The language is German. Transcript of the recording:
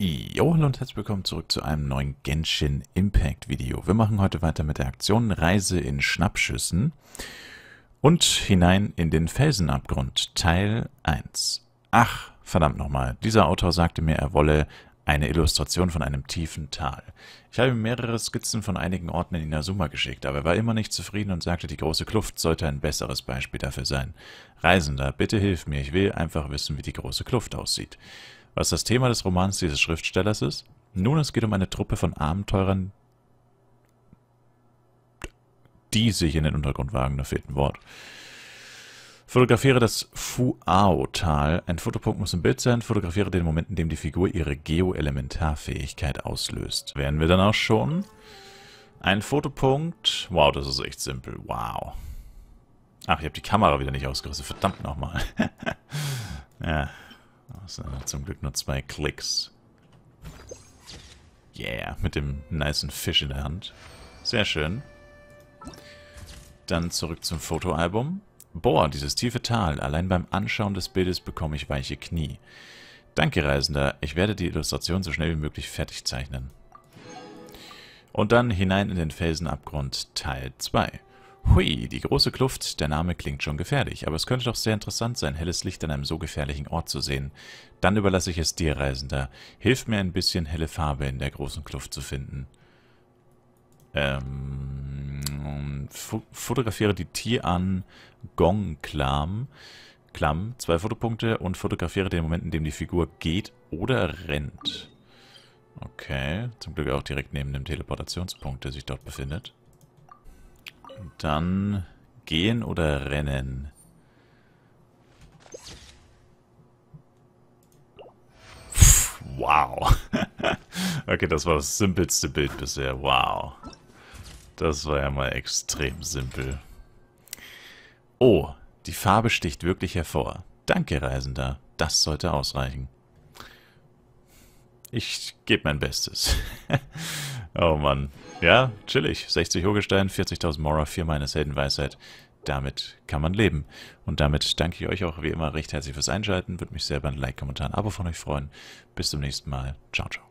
Jo, hallo und herzlich willkommen zurück zu einem neuen Genshin Impact Video. Wir machen heute weiter mit der Aktion Reise in Schnappschüssen und hinein in den Felsenabgrund, Teil 1. Ach, verdammt nochmal, dieser Autor sagte mir, er wolle eine Illustration von einem tiefen Tal. Ich habe ihm mehrere Skizzen von einigen Orten in Inazuma geschickt, aber er war immer nicht zufrieden und sagte, die große Kluft sollte ein besseres Beispiel dafür sein. Reisender, bitte hilf mir, ich will einfach wissen, wie die große Kluft aussieht. Was das Thema des Romans dieses Schriftstellers ist? Nun, es geht um eine Truppe von Abenteurern, die sich in den Untergrund wagen, da fehlt ein Wort. Fotografiere das Fuao-Tal. Ein Fotopunkt muss im Bild sein. Fotografiere den Moment, in dem die Figur ihre Geo-Elementarfähigkeit auslöst. Wären wir dann auch schon? Ein Fotopunkt. Wow, das ist echt simpel. Wow. Ach, ich habe die Kamera wieder nicht ausgerissen. Verdammt nochmal. ja. Das sind halt zum Glück nur zwei Klicks. Yeah, mit dem niceen Fisch in der Hand. Sehr schön. Dann zurück zum Fotoalbum. Boah, dieses tiefe Tal. Allein beim Anschauen des Bildes bekomme ich weiche Knie. Danke, Reisender. Ich werde die Illustration so schnell wie möglich fertig zeichnen. Und dann hinein in den Felsenabgrund Teil 2. Hui, die große Kluft, der Name klingt schon gefährlich, aber es könnte doch sehr interessant sein, helles Licht an einem so gefährlichen Ort zu sehen. Dann überlasse ich es dir, Reisender. Hilf mir ein bisschen, helle Farbe in der großen Kluft zu finden. Ähm, fotografiere die Tier an Klam. Klamm, zwei Fotopunkte und fotografiere den Moment, in dem die Figur geht oder rennt. Okay, zum Glück auch direkt neben dem Teleportationspunkt, der sich dort befindet. Dann gehen oder rennen? wow. okay, das war das simpelste Bild bisher. Wow. Das war ja mal extrem simpel. Oh, die Farbe sticht wirklich hervor. Danke, Reisender. Das sollte ausreichen. Ich gebe mein Bestes. Oh Mann. Ja, chillig. 60 Urgestein, 40.000 Mora, 4 meines Heldenweisheit. Damit kann man leben. Und damit danke ich euch auch wie immer recht herzlich fürs Einschalten. Würde mich sehr über ein Like, Kommentar, ein Abo von euch freuen. Bis zum nächsten Mal. Ciao, ciao.